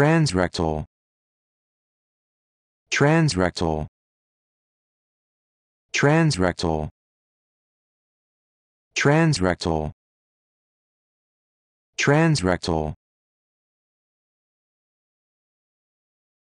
transrectal transrectal transrectal transrectal transrectal